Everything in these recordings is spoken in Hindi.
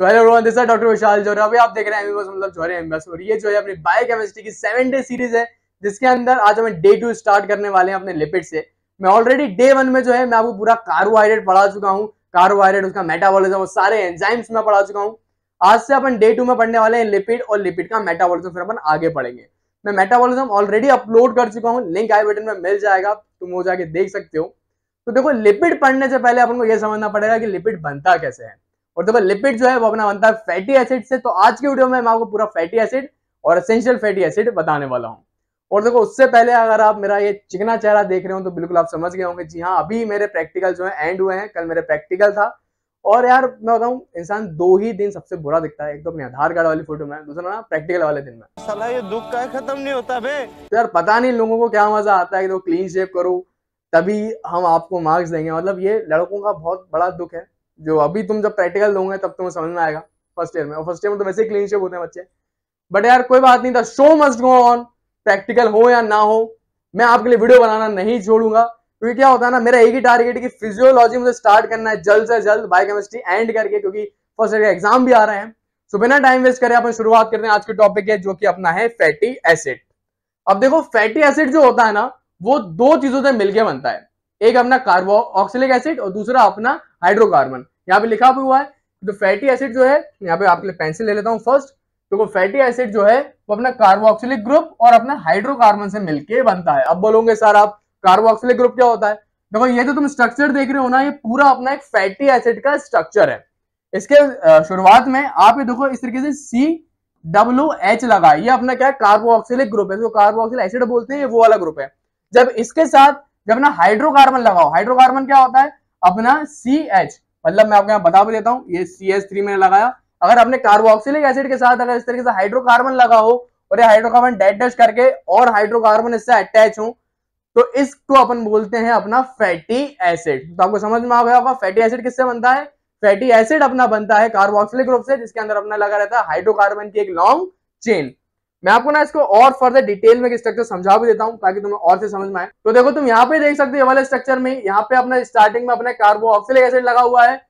so hello everyone this doctor Vishal Jor अभी आप देख रहे हैं एमबीबीएस मतलब जोहर एमबीबीएस और ये जो है अपनी बायोकेमिस्ट्री की सेवन डे सीरीज है जिसके अंदर आज हमें डे टू स्टार्ट करने वाले हैं अपने लिपिड से मैं ऑलरेडी डे वन में जो है मैं आपको पूरा कार्बोहाइड्रेट पढ़ा चुका हूँ कार्बोहाइड्रेट उसका मेटाबॉलिज्म और सारे एंजाइम्स में पढ़ा चुका हूँ आज से अपन डे टू में पढ़ने वाले हैं लिपिड और लिपिड का मेटाबॉलिज्म फिर अपन आगे पढ़ेंगे मैं मेटाबॉलिज्म ऑलरेडी अपलोड कर चुका हूँ लिंक आई बटन में मिल जाएगा तुम वो जाके देख सकते हो तो देखो लिपिड पढ़ने से पहले अपन को यह समझना पड़ेगा कि लिपिड बनता कैसे है और देखो लिपिड जो है वो अपना बनता है फैटी एसिड से तो आज की वीडियो में मैं आपको पूरा फैटी एसिड और एसेंशियल फैटी एसिड बताने वाला हूँ और देखो उससे पहले अगर आप मेरा ये चिकना चेहरा देख रहे हो तो बिल्कुल आप समझ गए होंगे जी हाँ अभी मेरे प्रैक्टिकल जो है एंड हुए हैं कल मेरे प्रैक्टिकल था और यार मैं बताऊं इंसान दो ही दिन सबसे बुरा दिखता है एक तो अपने आधार कार्ड वाली फोटो में दूसरा ना प्रैक्टिकल वाले दिन में सलाह ये दुख का खत्म नहीं होता बे तो यार पता नहीं लोगों को क्या मजा आता है कि तो क्लीन शेप करो तभी हम आपको मार्क्स देंगे मतलब ये लड़कों का बहुत बड़ा दुख है जो अभी तुम जब प्रैक्टिकल दोगे तब तुम्हें समझ में आएगा फर्स्ट ईयर में और फर्स्ट ईयर में तो वैसे क्लीन शेप होते हैं बच्चे बट यार कोई बात नहीं था show must go on practical हो या ना हो मैं आपके लिए वीडियो बनाना नहीं छोड़ूंगा क्योंकि क्या होता है ना मेरा एक ही टारगेट की फिजियोलॉजी मुझे स्टार्ट करना है जल्द से जल्द बायोकेमिस्ट्री एंड करके क्योंकि फर्स्ट ईयर के एग्जाम भी आ रहे हैं सो बिना टाइम वेस्ट करें अपन शुरुआत करते हैं आज के टॉपिक है जो कि अपना है फैटी एसिड अब देखो फैटी एसिड जो होता है ना वो दो चीजों से मिलकर बनता है एक अपना कार्बो ऑक्सिलिक एसिड और दूसरा अपना हाइड्रोकार्बन यहाँ पे लिखा भी हुआ है तो फैटी एसिड जो है यहाँ पे आपके लिए पेंसिल ले लेता हूँ फर्स्ट तो फैटी एसिड जो है वो अपना कार्बोक्सिलिक ग्रुप और अपना हाइड्रोकार्बन से मिलके बनता है अब बोलोगे सर आप कार्बोक्सिलिक ग्रुप क्या होता है देखो ये जो तुम स्ट्रक्चर देख रहे हो ना ये पूरा अपना एक फैटी एसिड का स्ट्रक्चर है इसके शुरुआत में आप ये देखो इस तरीके से सी डब्ल्यू एच लगा ये अपना क्या है कार्बोक्सिलिक ग्रुप है जो कार्बोक्सिल एसिड बोलते हैं ये वो वाला ग्रुप है जब इसके साथ जब ना हाइड्रोकार्बन लगाओ हाइड्रोकार्बन क्या होता है अपना सी एच मतलब मैं आपको यहाँ बता भी देता हूँ ये सी एच थ्री मैंने लगाया अगर आपने कार्बोक्सिलिक एसिड के साथ अगर इस तरीके से हाइड्रोकार्बन लगा हो और ये हाइड्रोकार्बन डेड करके और हाइड्रोकार्बन इससे अटैच हो तो इसको अपन बोलते हैं अपना फैटी एसिड तो आपको समझ में आ गया होगा फैटी एसिड किससे बनता है फैटी एसिड अपना बनता है कार्बोक्सिलिक ग्रुप से जिसके अंदर अपना लगा रहता है हाइड्रोकार्बन की एक लॉन्ग चेन मैं आपको ना इसको और फर्दर डिटेल में स्ट्रक्चर समझा भी देता हूँ ताकि तुम्हें और से समझ में आए तो देखो तुम यहाँ पे देख सकते हो वाले स्ट्रक्चर में यहाँ पे अपना स्टार्टिंग में अपना कार्बोक्सिलिक एसिड लगा हुआ है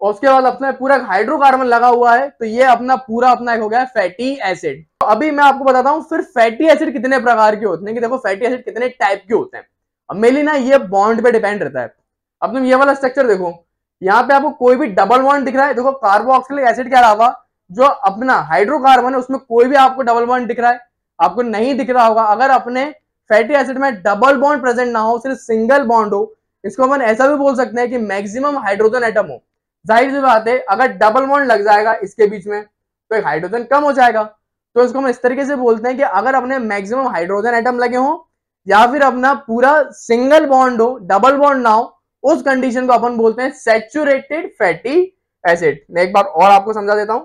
और उसके बाद अपना पूरा हाइड्रोकार्बन लगा हुआ है तो ये अपना पूरा अपना हो गया फैटी एसिड तो अभी मैं आपको बताता हूँ फिर फैटी एसिड कितने प्रकार के होते हैं कि देखो फैटी एसिड कितने टाइप के होते हैं अब मेनली ना ये बॉन्ड पे डिपेंड रहता है अब तुम ये वाला स्ट्रक्चर देखो यहाँ पे आपको कोई भी डबल बॉन्ड दिख रहा है देखो कार्बोक्सिलिक एसिड के अलावा जो अपना हाइड्रोकार्बन है उसमें कोई भी आपको डबल बॉन्ड दिख रहा है आपको नहीं दिख रहा होगा अगर अपने फैटी एसिड में डबल बॉन्ड प्रेजेंट ना हो सिर्फ सिंगल बॉन्ड हो इसको अपन ऐसा भी बोल सकते हैं कि मैक्सिमम हाइड्रोजन एटम हो जाहिर सी बात है अगर डबल बॉन्ड लग जाएगा इसके बीच में तो एक हाइड्रोजन कम हो जाएगा तो इसको हम इस तरीके से बोलते हैं कि अगर अपने मैक्सिमम हाइड्रोजन एटम लगे हो या फिर अपना पूरा सिंगल बॉन्ड हो डबल बॉन्ड ना हो उस कंडीशन को अपन बोलते हैं सेचुरेटेड फैटी एसिड मैं एक बार और आपको समझा देता हूं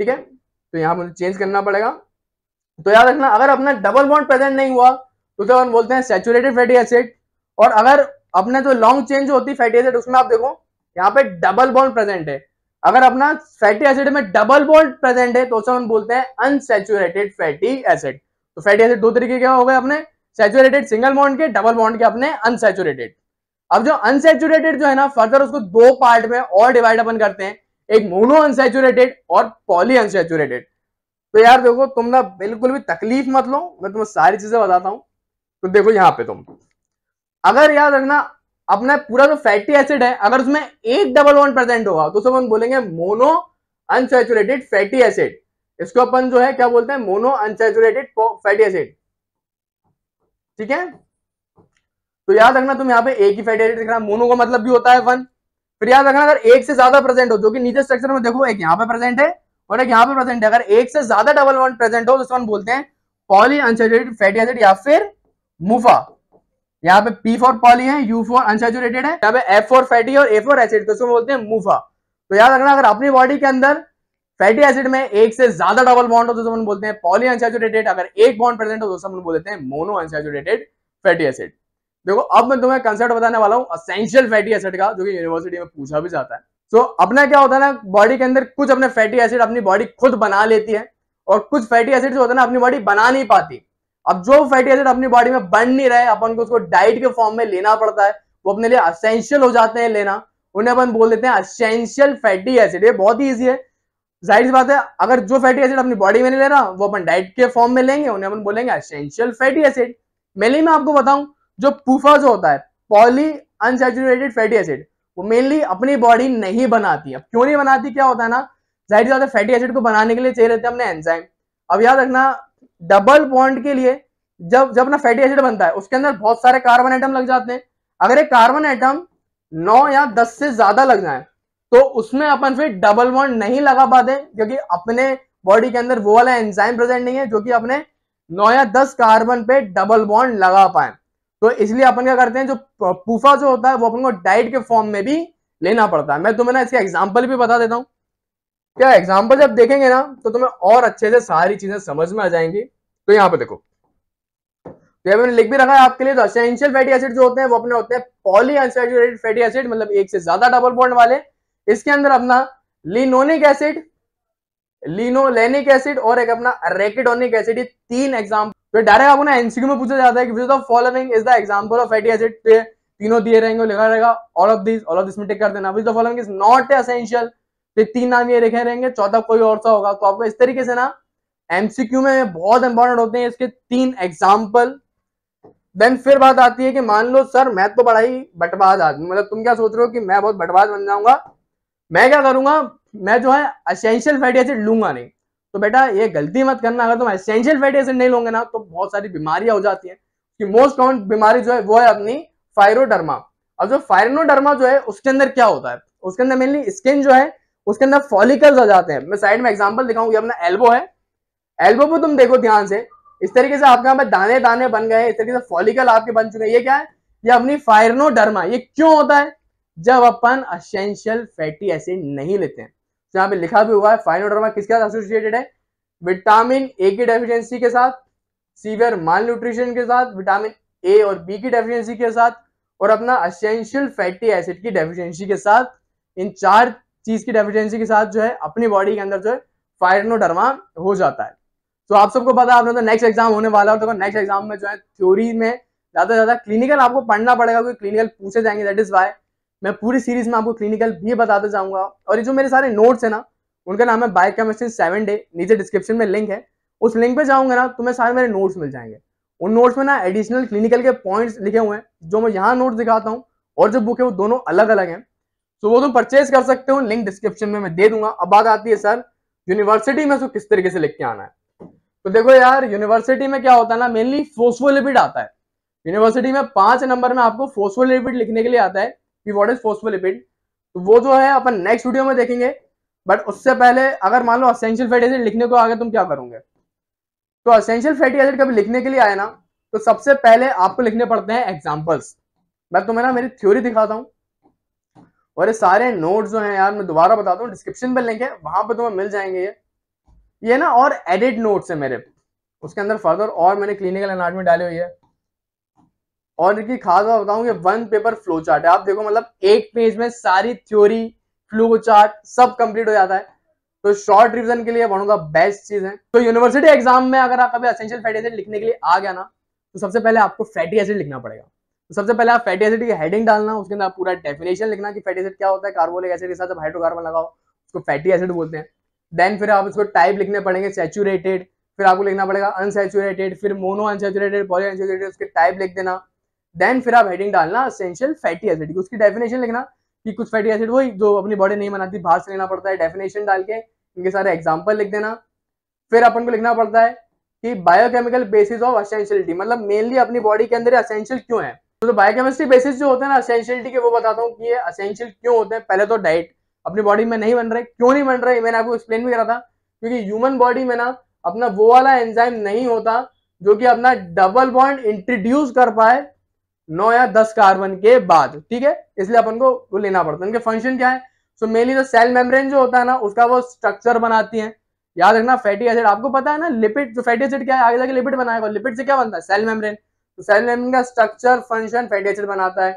ठीक है तो यहां मुझे चेंज करना पड़ेगा तो याद रखना अगर अपना डबल बॉन्ड प्रेजेंट नहीं हुआ तो उसे हम बोलते हैं सेचुरेटेड फैटी एसिड और अगर अपने जो लॉन्ग चेंज होती है फैटी एसिड उसमें आप देखो यहाँ पे डबल बॉन्ड प्रेजेंट है अगर अपना फैटी एसिड में डबल बॉन्ड प्रेजेंट है तो उसे हम बोलते हैं अनसेचुरेटेड फैटी एसिड तो फैटी एसिड दो तरीके के हो गए अपने सेचुरेटेड सिंगल बॉन्ड के डबल बॉन्ड के अपने अनसेचुरेटेड अब जो अनसेचुरेटेड जो है ना फर्दर उसको दो पार्ट में और डिवाइड अपन करते हैं एक मोनो अनसेचुरेटेड और पॉली अनसेचुरेटेड तो यार देखो तुम ना बिल्कुल भी तकलीफ मत लो मैं तुम्हें सारी चीजें बताता हूँ तो देखो यहाँ पे तुम अगर याद रखना अपना पूरा जो तो फैटी एसिड है अगर उसमें एक डबल वन परसेंट होगा तो उसमें बोलेंगे मोनो अनसेचुरेटेड फैटी एसिड इसको अपन जो है क्या बोलते हैं मोनो अनसेचुरेटेड फैटी एसिड ठीक है तो याद रखना तुम यहाँ पे एक ही फैटी एसिड दिख रहा है मोनो का मतलब भी होता है वन फिर याद रखना अगर एक से ज्यादा प्रेजेंट हो जो कि नीचे स्ट्रक्चर में देखो एक यहाँ पे प्रेजेंट है और एक यहाँ पे प्रेजेंट है अगर एक से ज्यादा डबल बॉन्ड प्रेजेंट हो तो हम बोलते हैं पॉली अनसेचुरेटेड फैटी एसिड या फिर मुफा यहाँ पे पी फॉर पॉली है यू फॉर अनसेचुरेटेड है यहाँ पे एफ फॉर फैटी और ए फॉर एसिड तो उसमें बोलते हैं मुफा तो याद रखना अगर अपनी बॉडी के अंदर फैटी एसिड में एक से ज्यादा डबल बॉन्ड हो तो हम बोलते हैं पॉली अनसेचुरेटेड अगर एक बॉन्ड प्रेजेंट हो तो उसको बोलते हैं मोनो अनसेचुरेटेड फैटी एसिड देखो अब मैं तुम्हें कंसेप्ट बताने वाला हूँ असेंशियल फैटी एसिड का जो कि यूनिवर्सिटी में पूछा भी जाता है सो so, अपना क्या होता है ना बॉडी के अंदर कुछ अपने फैटी एसिड अपनी बॉडी खुद बना लेती है और कुछ फैटी एसिड जो होता है ना अपनी बॉडी बना नहीं पाती अब जो फैटी एसिड अपनी बॉडी में बन नहीं रहे अपन को उसको डाइट के फॉर्म में लेना पड़ता है वो अपने लिए असेंशियल हो जाते हैं लेना उन्हें अपन बोल देते हैं असेंशियल फैटी एसिड ये बहुत ही ईजी है जाहिर सी बात है अगर जो फैटी एसिड अपनी बॉडी में नहीं ले रहा वो अपन डाइट के फॉर्म में लेंगे उन्हें अपन बोलेंगे असेंशियल फैटी एसिड मेले मैं आपको बताऊं जो पुफा जो होता है पॉली अनसेचुरेटेड फैटी एसिड वो मेनली अपनी बॉडी नहीं बनाती अब क्यों नहीं बनाती क्या होता है ना जाहिर ज्यादा फैटी एसिड को बनाने के लिए चाहिए रहते हैं अपने एंजाइम अब याद रखना डबल बॉन्ड के लिए जब जब ना फैटी एसिड बनता है उसके अंदर बहुत सारे कार्बन आइटम लग जाते हैं अगर एक कार्बन आइटम नौ या दस से ज्यादा लग जाए तो उसमें अपन फिर डबल बॉन्ड नहीं लगा पाते क्योंकि अपने बॉडी के अंदर वो वाला एंजाइम प्रेजेंट नहीं है जो कि अपने नौ या दस कार्बन पे डबल बॉन्ड लगा पाए तो इसलिए अपन क्या करते हैं जो पूफा जो होता है वो अपन को डाइट के फॉर्म में भी लेना पड़ता है मैं तुम्हें ना इसके एग्जाम्पल भी बता देता हूँ क्या एग्जाम्पल जब देखेंगे ना तो तुम्हें और अच्छे से सारी चीजें समझ में आ जाएंगी तो यहाँ पे देखो तो मैंने लिख भी रखा है आपके लिए तो असेंशियल फैटी एसिड जो होते हैं वो अपने होते हैं पॉली अनसेचुरेटेड फैटी एसिड मतलब एक से ज्यादा डबल बॉन्ड वाले इसके अंदर अपना लिनोनिक एसिड लिनोलेनिक एसिड और एक अपना रेकिडोनिक एसिड ये तीन एग्जाम्पल तो डायरेक्ट आपको ना एनसीक्यू में पूछा जाता है कि the following is the example of fatty acid तीनों दिए रहेंगे लिखा रहेगा all of this all of this में टिक कर देना which the following is not essential फिर तीन नाम ये लिखे रहेंगे चौथा कोई और सा होगा तो आपको इस तरीके से ना एमसीक्यू में बहुत इंपॉर्टेंट होते हैं इसके तीन एग्जाम्पल देन फिर बात आती है कि मान लो सर मैं तो बड़ा ही बटबाज आदमी मतलब तुम क्या सोच रहे हो कि मैं बहुत बटबाज बन जाऊंगा मैं क्या करूंगा मैं जो है असेंशियल फैटी एसिड लूंगा नहीं तो बेटा ये गलती मत करना अगर तुम एसेंशियल फैटी एसिड नहीं लोगे ना तो बहुत सारी बीमारियां हो जाती हैं कि मोस्ट कॉमन बीमारी जो है वो है अपनी फायरोडर्मा अब जो फायरोडर्मा जो है उसके अंदर क्या होता है उसके अंदर मेनली स्किन जो है उसके अंदर फॉलिकल्स आ जाते हैं मैं साइड में एग्जाम्पल दिखाऊंगी अपना एल्बो है एल्बो पे तुम देखो ध्यान से इस तरीके से आपके यहाँ पे दाने दाने बन गए इस तरीके से फॉलिकल आपके बन चुके हैं ये क्या है ये अपनी फायरनोडर्मा ये क्यों होता है जब अपन असेंशियल फैटी एसिड नहीं लेते हैं जहां यहाँ पे लिखा भी हुआ है फाइनोडर्मा किसके साथ एसोसिएटेड है विटामिन ए की डेफिशिएंसी के साथ सीवियर माल न्यूट्रिशन के साथ विटामिन ए और बी की डेफिशिएंसी के साथ और अपना असेंशियल फैटी एसिड की डेफिशिएंसी के साथ इन चार चीज की डेफिशिएंसी के साथ जो है अपनी बॉडी के अंदर जो है फाइनोडर्मा हो जाता है तो आप सबको पता है आपने तो नेक्स्ट एग्जाम होने वाला है देखो नेक्स्ट एग्जाम में जो है थ्योरी में ज्यादा से ज्यादा क्लिनिकल आपको पढ़ना पड़ेगा क्योंकि क्लिनिकल पूछे जाएंगे दैट इज वाई मैं पूरी सीरीज में आपको क्लिनिकल भी बताते जाऊंगा और ये जो मेरे सारे नोट्स है ना उनका नाम है बायो केमिस्ट्री सेवन डे नीचे डिस्क्रिप्शन में लिंक है उस लिंक पे जाऊंगा ना तुम्हें सारे मेरे नोट्स मिल जाएंगे उन नोट्स में ना एडिशनल क्लिनिकल के पॉइंट्स लिखे हुए हैं जो मैं यहाँ नोट दिखाता हूँ और जो बुक है वो दोनों अलग अलग हैं तो वो तुम परचेज कर सकते हो लिंक डिस्क्रिप्शन में मैं दे दूंगा अब बात आती है सर यूनिवर्सिटी में उसको किस तरीके से लिख के आना है तो देखो यार यूनिवर्सिटी में क्या होता है ना मेनली फोसफोलिपिड आता है यूनिवर्सिटी में पांच नंबर में आपको फोसफोलिपिड लिखने के लिए आता है कि वॉट इज फोस्फोलिपिड तो वो जो है अपन नेक्स्ट वीडियो में देखेंगे बट उससे पहले अगर मान लो असेंशियल फैटी एसिड लिखने को आगे तुम क्या करोगे तो असेंशियल फैटी एसिड कभी लिखने के लिए आए ना तो सबसे पहले आपको लिखने पड़ते हैं एग्जाम्पल्स मैं तुम्हें ना मेरी थ्योरी दिखाता हूँ और ये सारे नोट जो हैं यार मैं दोबारा बताता हूँ डिस्क्रिप्शन पर लिंक है वहां पर तुम्हें मिल जाएंगे ये ये ना और एडिट नोट्स है मेरे उसके अंदर फर्दर और मैंने क्लिनिकल एनाटमी डाली हुई है और इनकी खास बात बताऊं ये वन पेपर फ्लो चार्ट है आप देखो मतलब एक पेज में सारी थ्योरी फ्लो चार्ट सब कंप्लीट हो जाता है तो शॉर्ट रिविजन के लिए वन ऑफ द बेस्ट चीज है तो यूनिवर्सिटी एग्जाम में अगर आप अभी असेंशियल फैटी एसिड लिखने के लिए आ गया ना तो सबसे पहले आपको फैटी एसिड लिखना पड़ेगा तो सबसे पहले आप फैटी एसिड की हेडिंग डालना उसके अंदर पूरा डेफिनेशन लिखना कि फैटी एसिड क्या होता है कार्बोलिक एसिड के साथ हाइड्रोकार्बन लगाओ उसको फैटी एसिड बोलते हैं देन फिर आप इसको टाइप लिखने पड़ेंगे सेचुरेटेड फिर आपको लिखना पड़ेगा अनसेचुरेटेड फिर मोनो अनसेचुरेटेड पॉली अनसेचुरेटेड उसके टाइप लिख देना देन फिर आप हेडिंग डालना असेंशियल फैटी एसिड उसकी डेफिनेशन लिखना कि कुछ फैटी एसिड वही जो अपनी बॉडी नहीं बनाती बाहर से लेना पड़ता है डेफिनेशन डाल के इनके सारे एग्जाम्पल लिख देना फिर अपन को लिखना पड़ता है कि बायोकेमिकल बेसिस ऑफ असेंशियलिटी मतलब मेनली अपनी बॉडी के अंदर असेंशियल क्यों है तो बायोकेमिस्ट्री बेसिस जो होते हैं ना असेंशियलिटी के वो बताता हूँ कि ये असेंशियल क्यों होते हैं पहले तो डाइट अपनी बॉडी में नहीं बन रहे क्यों नहीं बन रहे मैंने आपको एक्सप्लेन भी करा था क्योंकि ह्यूमन बॉडी में ना अपना वो वाला एंजाइम नहीं होता जो कि अपना डबल बॉन्ड इंट्रोड्यूस कर पाए नौ या दस कार्बन के बाद ठीक है इसलिए अपन को वो लेना पड़ता है इनके फंक्शन क्या है सो मेनली जो सेल मेम्ब्रेन जो होता है ना उसका वो स्ट्रक्चर बनाती है याद रखना फैटी एसिड आपको पता है ना लिपिड जो फैटी एसिड क्या है आगे जाके लिपिड बनाएगा लिपिड से क्या बनता है सेल मेम्ब्रेन तो सेल मेम्ब्रेन का स्ट्रक्चर फंक्शन फैटी एसिड बनाता है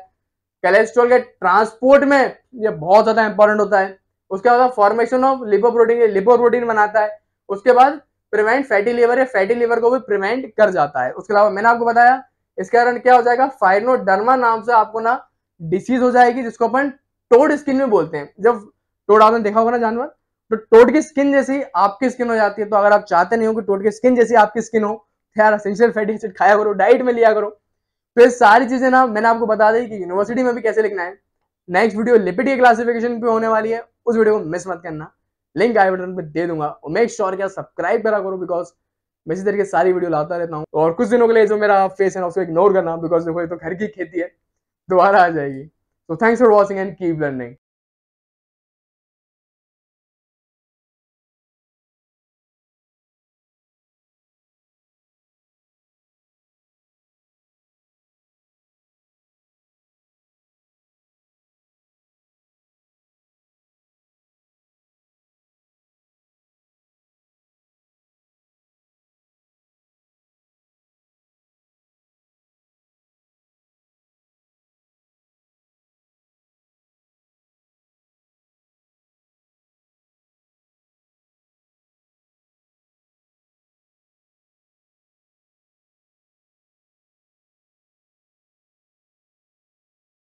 कोलेस्ट्रॉल के ट्रांसपोर्ट में ये बहुत ज्यादा इंपॉर्टेंट होता है उसके बाद formation of lipoprotein lipoprotein बनाता है उसके बाद प्रिवेंट फैटी लिवर है फैटी लिवर को भी प्रिवेंट कर जाता है उसके अलावा मैंने आपको बताया इसके कारण क्या हो जाएगा फाइनोडर्मा नाम से आपको ना डिसीज हो जाएगी जिसको अपन टोड स्किन में बोलते हैं जब टोड आपने देखा होगा ना जानवर तो टोड की स्किन जैसी आपकी स्किन हो जाती है तो अगर आप चाहते नहीं हो कि टोड की स्किन जैसी आपकी स्किन हो तो यार असेंशियल फैटी एसिड खाया करो डाइट में लिया करो तो ये सारी चीजें ना मैंने आपको बता दी कि यूनिवर्सिटी में भी कैसे लिखना है नेक्स्ट वीडियो लिपिड की क्लासिफिकेशन पे होने वाली है उस वीडियो को मिस मत करना लिंक आई बटन पर दे दूंगा और मेक श्योर क्या सब्सक्राइब करा करो बिकॉज मैं इसी तरीके सारी वीडियो लाता रहता हूँ और कुछ दिनों के लिए जो मेरा फेस है उसको इग्नोर करना बिकॉज देखो ये तो घर की खेती है दोबारा आ जाएगी तो thanks for watching and keep learning